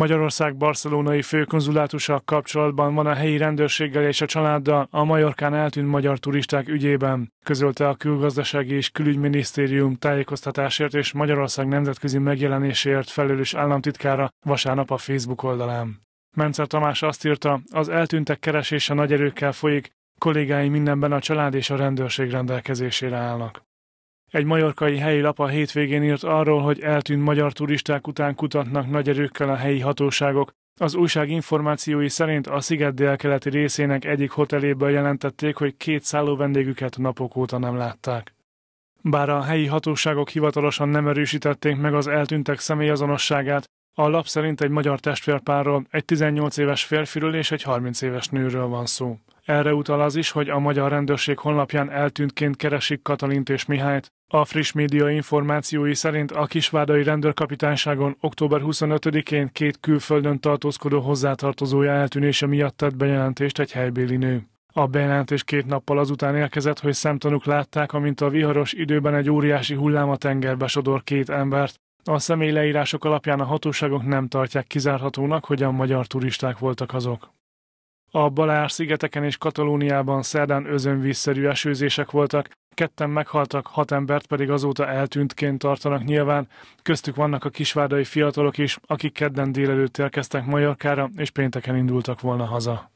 Magyarország barcelonai főkonzulátusa kapcsolatban van a helyi rendőrséggel és a családdal a Majorkán eltűnt magyar turisták ügyében, közölte a Külgazdasági és Külügyminisztérium tájékoztatásért és Magyarország nemzetközi megjelenéséért felelős államtitkára vasárnap a Facebook oldalán. Mencer Tamás azt írta, az eltűntek keresése nagy erőkkel folyik, kollégái mindenben a család és a rendőrség rendelkezésére állnak. Egy majorkai helyi lap a hétvégén írt arról, hogy eltűnt magyar turisták után kutatnak nagy erőkkel a helyi hatóságok. Az újság információi szerint a sziget délkeleti részének egyik hoteléből jelentették, hogy két szálló vendégüket napok óta nem látták. Bár a helyi hatóságok hivatalosan nem erősítették meg az eltűntek személyazonosságát, a lap szerint egy magyar testvérpárról, egy 18 éves férfiről és egy 30 éves nőről van szó. Erre utal az is, hogy a magyar rendőrség honlapján eltűntként keresik Katalint és Mihályt, a friss média információi szerint a kisvárdai rendőrkapitányságon október 25-én két külföldön tartózkodó hozzátartozója eltűnése miatt tett bejelentést egy helybéli nő. A bejelentés két nappal azután érkezett, hogy szemtanúk látták, amint a viharos időben egy óriási hullám a tengerbe sodor két embert. A személy leírások alapján a hatóságok nem tartják kizárhatónak, hogy a magyar turisták voltak azok. A Balár szigeteken és Katalóniában szerdán özönvízszerű esőzések voltak, ketten meghaltak, hat embert pedig azóta eltűntként tartanak nyilván. Köztük vannak a kisvárdai fiatalok is, akik kedden délelőtt érkeztek Majorkára, és pénteken indultak volna haza.